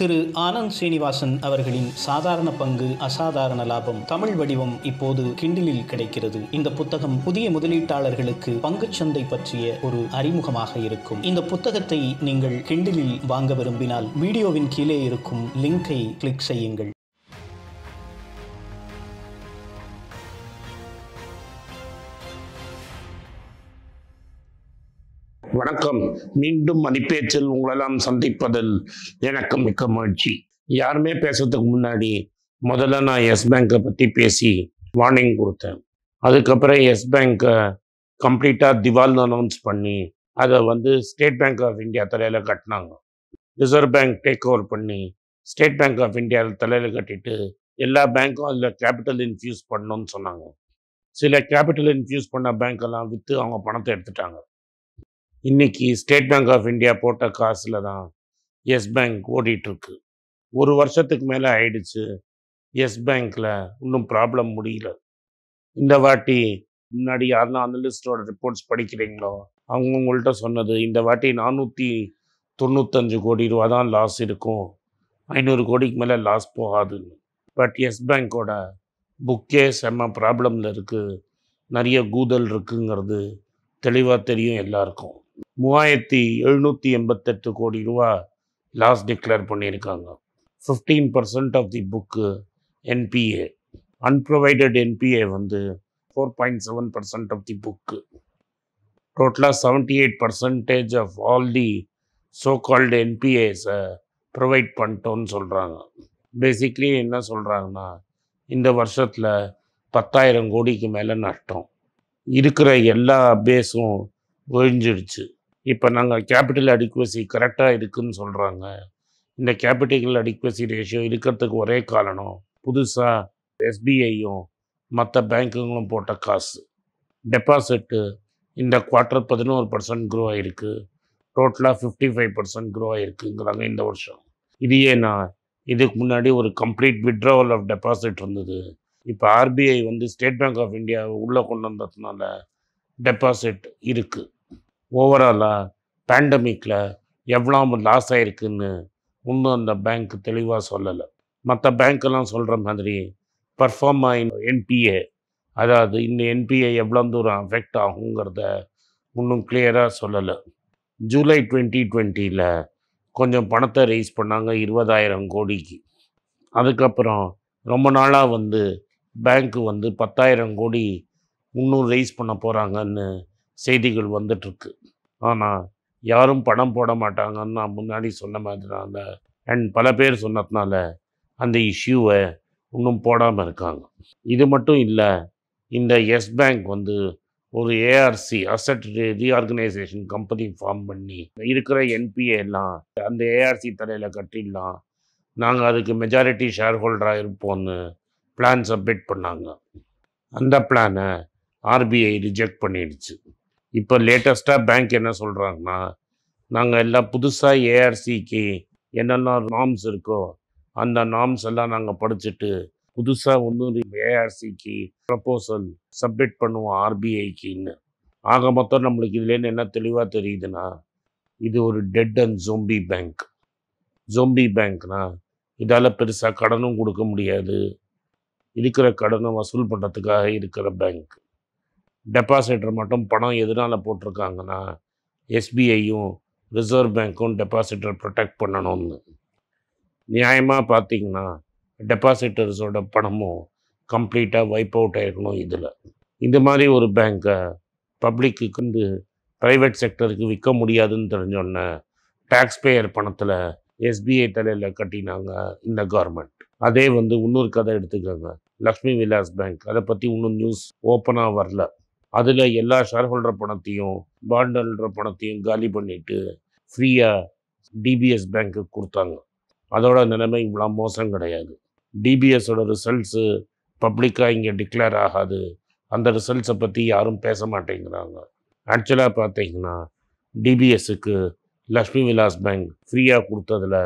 திரு ஆனந்த் சீனிவாசன் அவர்களின் சாதாரண பங்கு அசாதாரண லாபம் தமிழ் வடிவம் இப்போது கிண்டிலில் கிடைக்கிறது இந்த புத்தகம் புதிய முதலீட்டாளர்களுக்கு சந்தை பற்றிய ஒரு அறிமுகமாக இருக்கும் இந்த புத்தகத்தை நீங்கள் கிண்டிலில் வாங்க விரும்பினால் வீடியோவின் கீழே இருக்கும் லிங்கை கிளிக் செய்யுங்கள் வணக்கம் மீண்டும் மதிப்பேச்சில் உங்களெல்லாம் சந்திப்பதில் எனக்கு மிக்க மகிழ்ச்சி யாருமே பேசுறதுக்கு முன்னாடி முதல்ல நான் எஸ் பேங்க்கை பற்றி பேசி வார்னிங் கொடுத்தேன் அதுக்கப்புறம் எஸ் பேங்க்கை கம்ப்ளீட்டாக திவால் அனௌன்ஸ் பண்ணி அதை வந்து ஸ்டேட் பேங்க் ஆஃப் இந்தியா தலையில் கட்டினாங்க ரிசர்வ் பேங்க் டேக் ஓவர் பண்ணி ஸ்டேட் பேங்க் ஆஃப் இந்தியாவில் தலையில் கட்டிட்டு எல்லா பேங்க்கும் அதில் கேபிட்டல் இன்ஃபியூஸ் பண்ணணும்னு சொன்னாங்க சில கேபிட்டல் இன்ஃபியூஸ் பண்ண பேங்க்கெல்லாம் விற்று அவங்க பணத்தை எடுத்துட்டாங்க இன்றைக்கி ஸ்டேட் பேங்க் ஆஃப் இந்தியா போட்ட காசில் தான் எஸ் பேங்க் ஓடிட்டுருக்கு ஒரு வருஷத்துக்கு மேலே ஆயிடுச்சு எஸ் பேங்க்கில் இன்னும் ப்ராப்ளம் முடியல இந்த வாட்டி முன்னாடி யாருன்னா அனலிஸ்டோட ரிப்போர்ட்ஸ் படிக்கிறீங்களோ அவங்க உங்கள்கிட்ட சொன்னது இந்த வாட்டி நானூற்றி தொண்ணூத்தஞ்சு கோடி ரூபா தான் லாஸ் இருக்கும் ஐநூறு கோடிக்கு மேலே லாஸ் போகாதுன்னு பட் எஸ் பேங்க்கோட புக்கே செம்ம ப்ராப்ளமில் இருக்குது நிறைய கூதல் இருக்குங்கிறது தெளிவாக தெரியும் எல்லாருக்கும் மூவாயிரத்தி எழுநூற்றி எண்பத்தெட்டு கோடி ரூபா லாஸ் டிக்ளேர் பண்ணியிருக்காங்க fifteen percent of the book NPA unprovided NPA வந்து four point seven percent of the book டோட்டலாக seventy eight percentage of all the so called என்பிஏஸை ப்ரொவைட் பண்ணிட்டோன்னு சொல்கிறாங்க பேசிக்லி என்ன சொல்கிறாங்கன்னா இந்த வருஷத்தில் பத்தாயிரம் கோடிக்கு மேலே நஷ்டம் இருக்கிற எல்லா பேஸும் ஒழிஞ்சிடுச்சு இப்போ நாங்கள் கேபிட்டல் அடிக்குவசி கரெக்டாக இருக்குதுன்னு சொல்கிறாங்க இந்த கேபிட்டல் அடிக்குவசி ரேஷியோ இருக்கிறதுக்கு ஒரே காரணம் புதுசாக எஸ்பிஐயும் மற்ற பேங்க்குங்களும் போட்ட காசு டெபாசிட்டு இந்த குவார்ட்டர் பதினோரு பர்சன்ட் க்ரோ ஆகிருக்கு டோட்டலாக ஃபிஃப்டி ஃபைவ் பர்சன்ட் க்ரோ ஆகிருக்குங்கிறாங்க இந்த வருஷம் இதையே நான் இதுக்கு முன்னாடி ஒரு கம்ப்ளீட் விட்ராவல் ஆஃப் டெபாசிட் இருந்தது இப்போ ஆர்பிஐ வந்து ஸ்டேட் பேங்க் ஆஃப் இந்தியா உள்ளே கொண்டு வந்ததுனால டெபாசிட் இருக்குது ஓவராலாக பேண்டமிக்கில் எவ்வளோ லாஸ் ஆகிருக்குன்னு இன்னும் அந்த பேங்க் தெளிவாக சொல்லலை மற்ற பேங்க்கெல்லாம் சொல்கிற மாதிரி பர்ஃபார்ம் ஆகின என்பிஏ அதாவது இந்த என்பிஏ எவ்வளோ தூரம் அஃபெக்ட் ஆகுங்கிறத இன்னும் கிளியராக சொல்லலை ஜூலை டுவெண்ட்டி டுவெண்ட்டியில் கொஞ்சம் பணத்தை ரைஸ் பண்ணாங்க இருபதாயிரம் கோடிக்கு அதுக்கப்புறம் ரொம்ப நாளாக வந்து பேங்க்கு வந்து பத்தாயிரம் கோடி இன்னும் ரைஸ் பண்ண போகிறாங்கன்னு செய்திகள் வந்துட்டுருக்கு ஆனால் யாரும் பணம் போட மாட்டாங்கன்னு நான் முன்னாடி சொன்ன மாதிரினால அண்ட் பல பேர் சொன்னதுனால அந்த இஷ்யூவை இன்னும் போடாமல் இருக்காங்க இது மட்டும் இல்லை இந்த எஸ் பேங்க் வந்து ஒரு ARC asset reorganisation company form பண்ணி இருக்கிற என்பிஏ எல்லாம் அந்த ஏஆர்சி தலையில் கட்டிடலாம் நாங்கள் அதுக்கு மெஜாரிட்டி ஷேர் ஹோல்டராக இருப்போம்னு பிளான் சப்மிட் பண்ணாங்க அந்த பிளானை ஆர்பிஐ ரிஜெக்ட் பண்ணிடுச்சு இப்போ லேட்டஸ்ட்டாக பேங்க் என்ன சொல்கிறாங்கன்னா நாங்கள் எல்லாம் புதுசாக ஏஆர்சிக்கு என்னென்ன நாம்ஸ் இருக்கோ அந்த நாம்ஸ் எல்லாம் நாங்கள் படிச்சுட்டு புதுசாக ஒன்று ஏஆர்சிக்கு ப்ரப்போசல் சப்மிட் பண்ணுவோம் ஆர்பிஐக்குன்னு ஆக மொத்தம் நம்மளுக்கு இதுலேருந்து என்ன தெளிவாக தெரியுதுன்னா இது ஒரு dead and zombie bank zombie பேங்க்னா இதால் பெருசாக கடனும் கொடுக்க முடியாது இருக்கிற கடனை வசூல் பண்ணுறதுக்காக இருக்கிற பேங்க் டெபாசிட்டர் மட்டும் பணம் எதனால் போட்டிருக்காங்கன்னா எஸ்பிஐயும் ரிசர்வ் பேங்க்கும் டெபாசிட்டர் ப்ரொடெக்ட் பண்ணணும்னு நியாயமாக பார்த்தீங்கன்னா டெபாசிட்டர்ஸோட பணமும் கம்ப்ளீட்டாக வைப் அவுட் ஆகிருக்கணும் இதில் இந்த மாதிரி ஒரு பேங்க்கை பப்ளிக்கு வந்து ப்ரைவேட் செக்டருக்கு விற்க முடியாதுன்னு தெரிஞ்சோடனே டேக்ஸ் பேயர் பணத்தில் எஸ்பிஐ தலையில் கட்டினாங்க இந்த கவர்மெண்ட் அதே வந்து இன்னொரு கதை எடுத்துக்கோங்க லக்ஷ்மி விலாஸ் பேங்க் அதை பற்றி இன்னும் நியூஸ் ஓப்பனாக வரல அதில் எல்லா ஷேர் ஹோல்டர் பணத்தையும் பாண்ட் ஹோல்டர் பணத்தையும் காலி பண்ணிவிட்டு ஃப்ரீயாக டிபிஎஸ் பேங்க்கு கொடுத்தாங்க அதோட நிலைமை இவ்வளோ மோசம் கிடையாது டிபிஎஸோட ரிசல்ட்ஸு பப்ளிக்காக இங்கே டிக்ளேர் ஆகாது அந்த ரிசல்ட்ஸை பற்றி யாரும் பேச மாட்டேங்கிறாங்க ஆக்சுவலாக பார்த்தீங்கன்னா டிபிஎஸ்ஸுக்கு லக்ஷ்மி விலாஸ் பேங்க் ஃப்ரீயாக கொடுத்ததில்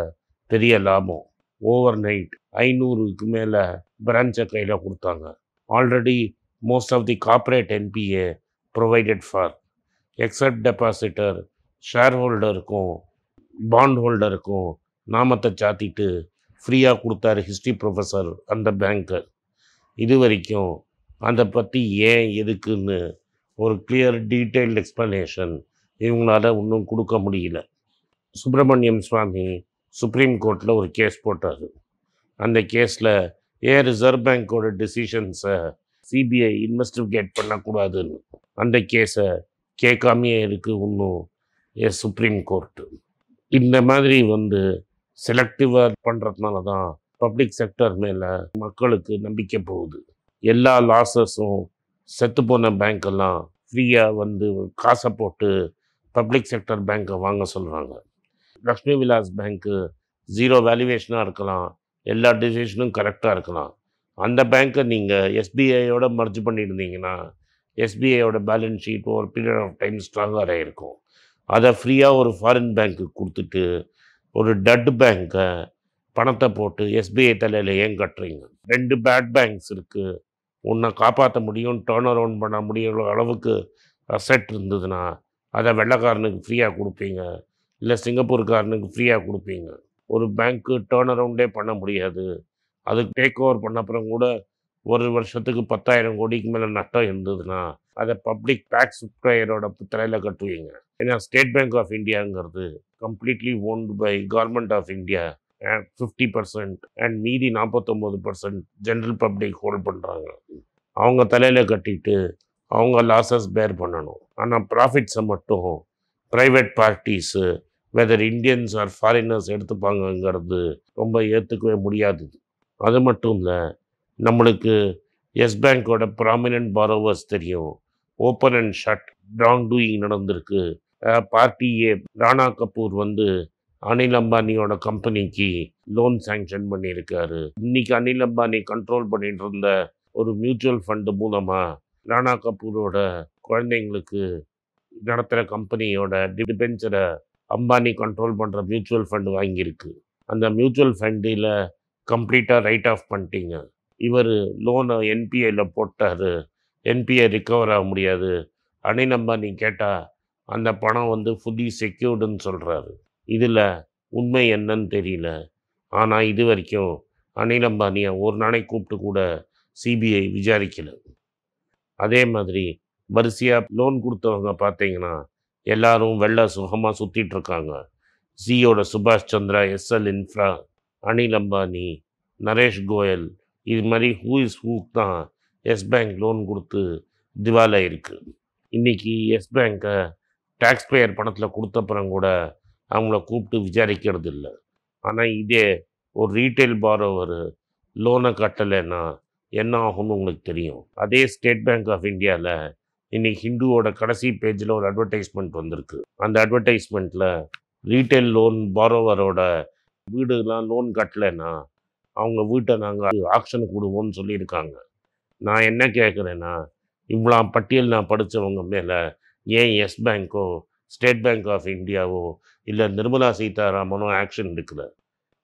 பெரிய லாபம் ஓவர் நைட் ஐநூறுக்கு மேலே பிரான்ச்சை கையில் கொடுத்தாங்க already most of the the NPA provided for for, except share ஹோல்டருக்கும் பாண்ட் ஹோல்டருக்கும் நாமத்தை சாத்திட்டு ஃப்ரீயாக கொடுத்தாரு ஹிஸ்ட்ரி ப்ரொஃபஸர் அந்த பேங்கர் இது வரைக்கும் அதை பற்றி ஏன் எதுக்குன்னு ஒரு கிளியர் டீட்டெயில்டு எக்ஸ்ப்ளனேஷன் இவங்களால் ஒன்றும் கொடுக்க முடியல சுப்பிரமணியம் சுவாமி சுப்ரீம் கோர்ட்டில் ஒரு கேஸ் போட்டார் அந்த கேஸில் ஏன் ரிசர்வ் பேங்க்கோட டிசிஷன்ஸை சிபிஐ இன்வெஸ்டிகேட் பண்ணக்கூடாதுன்னு அந்த கேஸை கேட்காமையே இருக்குது இன்னும் ஏ சுப்ரீம் கோர்ட்டு இந்த மாதிரி வந்து செலக்டிவாக பண்ணுறதுனால தான் பப்ளிக் செக்டர் மேலே மக்களுக்கு நம்பிக்கை போகுது எல்லா லாசஸும் செத்து போன பேங்க்கெல்லாம் ஃப்ரீயாக வந்து காசை போட்டு பப்ளிக் செக்டர் பேங்க்கை வாங்க சொல்கிறாங்க லக்ஷ்மி விலாஸ் பேங்க்கு ஜீரோ வேல்யூவேஷனாக இருக்கலாம் எல்லா டிசிஷனும் கரெக்டாக இருக்கலாம் அந்த பேங்க்கை நீங்கள் எஸ்பிஐயோட மர்ஜ் பண்ணியிருந்தீங்கன்னா எஸ்பிஐயோட பேலன்ஸ் ஷீட் ஒரு பீரியட் ஆஃப் டைம் ஸ்ட்ராங்காக இருக்கும் அதை ஃப்ரீயாக ஒரு ஃபாரின் பேங்க்கு கொடுத்துட்டு ஒரு டட் பேங்க்கை பணத்தை போட்டு எஸ்பிஐ தலையில் ஏன் கட்டுறீங்க ரெண்டு பேட் பேங்க்ஸ் இருக்குது உன்னை காப்பாற்ற முடியும் டேர்ன் அரவுண்ட் பண்ண முடியும் அளவுக்கு அசெட் இருந்ததுன்னா அதை வெள்ளைக்காரனுக்கு ஃப்ரீயாக கொடுப்பீங்க இல்லை சிங்கப்பூர்காரனுக்கு ஃப்ரீயாக கொடுப்பீங்க ஒரு பேங்க்கு டேர்ன் அரவுண்டே பண்ண முடியாது அது டேக் ஓவர் பண்ண அப்புறம் கூட ஒரு வருஷத்துக்கு பத்தாயிரம் கோடிக்கு மேலே நட்டம் இருந்ததுன்னா அதை பப்ளிக் டேக்ஸ் சப்ஸ்கிரையரோட தலையில் கட்டுவீங்க ஏன்னா ஸ்டேட் பேங்க் ஆஃப் இந்தியாங்கிறது completely owned by government of India fifty percent and மீதி நாற்பத்தொம்போது பர்சன்ட் ஜென்ரல் பப்ளிக் ஹோல்ட் பண்ணுறாங்க அவங்க தலையில் கட்டிட்டு அவங்க லாஸஸ் பேர் பண்ணணும் ஆனால் ப்ராஃபிட்ஸை மட்டும் ப்ரைவேட் பார்ட்டிஸு வெதர் இந்தியன்ஸ் ஆர் ஃபாரினர்ஸ் எடுத்துப்பாங்கங்கிறது ரொம்ப ஏற்றுக்கவே முடியாது அது மட்டும் இல்லை நம்மளுக்கு எஸ் பேங்கோட ப்ராமினன்ட் பாரோவர்ஸ் தெரியும் open and shut wrong doing நடந்திருக்கு பார்ட்டியே ராணா கபூர் வந்து அனில் அம்பானியோட கம்பெனிக்கு லோன் சேங்ஷன் பண்ணியிருக்காரு இன்னைக்கு அனில் அம்பானி கண்ட்ரோல் பண்ணிட்டு இருந்த ஒரு மியூச்சுவல் ஃபண்டு மூலமாக ராணா கபூரோட குழந்தைங்களுக்கு நடத்துகிற கம்பெனியோட டிபென்சரை அம்பானி கண்ட்ரோல் பண்ணுற மியூச்சுவல் ஃபண்டு வாங்கியிருக்கு அந்த மியூச்சுவல் ஃபண்டில் கம்ப்ளீட்டாக ரைட் ஆஃப் பண்ணிட்டீங்க இவர் லோனை என்பிஐயில் போட்டார் என்பிஐ ரிக்கவர் ஆக முடியாது அணை நம்பர் நீ கேட்டால் அந்த பணம் வந்து ஃபுல்லி செக்யூர்டுன்னு சொல்கிறாரு இதில் உண்மை என்னன்னு தெரியல ஆனால் இது வரைக்கும் அனில் அம்பானியை ஒரு நாளைக்கு கூப்பிட்டு கூட சிபிஐ விசாரிக்கல அதே மாதிரி வரிசையாக லோன் கொடுத்தவங்க பார்த்தீங்கன்னா எல்லாரும் வெள்ள சுகமாக சுற்றிட்டு இருக்காங்க ஜியோட சுபாஷ் சந்திரா எஸ்எல் இன்ஃப்ரா அனில் அம்பானி நரேஷ் கோயல் இது மாதிரி ஹூ இஸ் ஹூக் தான் எஸ் பேங்க் லோன் கொடுத்து திவால் இருக்குது இன்றைக்கி எஸ் பேங்க்கை டேக்ஸ் பேயர் பணத்தில் கொடுத்தப்புறம் கூட அவங்கள கூப்பிட்டு விசாரிக்கிறது இல்லை ஆனால் இதே ஒரு ரீட்டைல் பாரோவர் லோனை கட்டலைன்னா என்ன ஆகும்னு உங்களுக்கு தெரியும் அதே ஸ்டேட் பேங்க் ஆஃப் இந்தியாவில் இன்றைக்கி ஹிந்துவோட கடைசி பேஜில் ஒரு அட்வர்டைஸ்மெண்ட் வந்திருக்கு அந்த அட்வர்டைஸ்மெண்ட்டில் ரீட்டைல் லோன் பாரோவரோட வீடுலாம் லோன் கட்டலைன்னா அவங்க வீட்டை நாங்கள் ஆக்ஷன் கொடுவோம்னு சொல்லியிருக்காங்க நான் என்ன கேட்குறேன்னா இவ்வளோ பட்டியல் நான் படித்தவங்க மேலே ஏன் எஸ் பேங்க்கோ ஸ்டேட் பேங்க் ஆஃப் இந்தியாவோ இல்லை நிர்மலா சீதாராமனோ ஆக்ஷன் எடுக்கல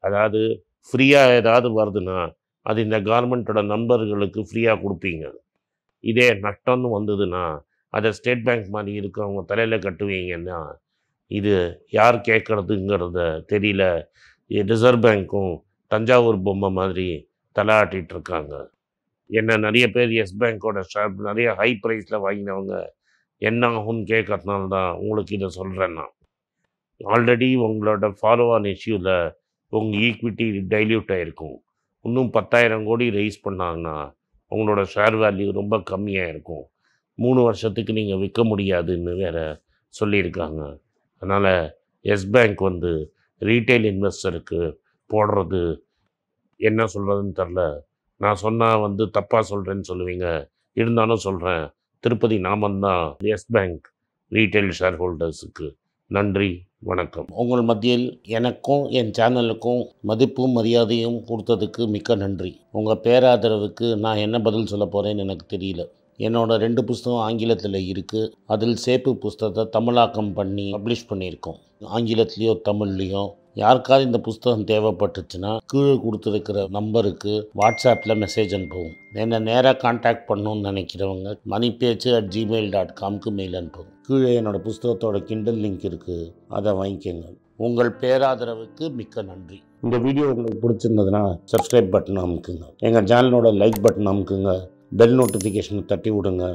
அதாவது ஃப்ரீயாக ஏதாவது வருதுன்னா அது இந்த கவர்மெண்ட்டோட நம்பர்களுக்கு ஃப்ரீயாக கொடுப்பீங்க இதே நஷ்டம்னு வந்ததுன்னா அதை ஸ்டேட் பேங்க் மாதிரி இருக்கவங்க தலையில் கட்டுவீங்கன்னா இது யார் கேட்குறதுங்கிறத தெரியல ரிசர்வ் பேங்க்கும் தஞ்சாவூர் பொம்மை மாதிரி தலையாட்டிகிட்டு இருக்காங்க என்ன நிறைய பேர் எஸ் பேங்க்கோட ஷேர் நிறைய ஹை ப்ரைஸில் வாங்கினவங்க என்ன ஆகும்னு கேட்கறதுனால தான் உங்களுக்கு இதை சொல்கிறேன்னா ஆல்ரெடி உங்களோட ஃபாலோ ஆன் இஷ்யூவில் உங்கள் ஈக்விட்டி டைல்யூட் ஆகிருக்கும் இன்னும் பத்தாயிரம் கோடி ரைஸ் பண்ணாங்கன்னா உங்களோட ஷேர் வேல்யூ ரொம்ப கம்மியாக இருக்கும் மூணு வருஷத்துக்கு நீங்கள் விற்க முடியாதுன்னு வேறு சொல்லியிருக்காங்க அதனால் எஸ் பேங்க் வந்து ரீட்டைல் இன்வெஸ்டருக்கு போடுறது என்ன சொல்கிறதுன்னு தெரில நான் சொன்னால் வந்து தப்பாக சொல்கிறேன்னு சொல்லுவீங்க இருந்தாலும் சொல்கிறேன் திருப்பதி நாமந்தான் எஸ் பேங்க் ரீட்டைல் ஷேர் ஹோல்டர்ஸுக்கு நன்றி வணக்கம் உங்கள் மத்தியில் எனக்கும் என் சேனலுக்கும் மதிப்பும் மரியாதையும் கொடுத்ததுக்கு மிக்க நன்றி உங்கள் பேராதரவுக்கு நான் என்ன பதில் சொல்ல போகிறேன்னு எனக்கு தெரியல என்னோடய ரெண்டு புஸ்தகம் ஆங்கிலத்தில் இருக்குது அதில் சேப்பு புஸ்தகத்தை தமிழாக்கம் பண்ணி பப்ளிஷ் பண்ணியிருக்கோம் ஆங்கிலத்திலையோ தமிழ்லேயோ யாருக்காவது இந்த புஸ்தகம் தேவைப்பட்டுச்சுன்னா கீழே கொடுத்துருக்கிற நம்பருக்கு வாட்ஸ்அப்பில் மெசேஜ் அனுப்புவோம் என்னை நேராக காண்டாக்ட் பண்ணணும்னு நினைக்கிறவங்க money Pechu at Gmail dot காம்க்கு மெயில் அனுப்புவோம் கீழே என்னோடய புஸ்தகத்தோட கிண்டல் லிங்க் இருக்குது அதை வாங்கிக்கோங்க உங்கள் பேராதரவுக்கு மிக்க நன்றி இந்த வீடியோ உங்களுக்கு பிடிச்சிருந்ததுன்னா சப்ஸ்கிரைப் பட்டன் அமுக்குங்க எங்கள் சேனலோட லைக் பட்டன் அமுக்குங்க பெல் நோட்டிஃபிகேஷனை தட்டி விடுங்க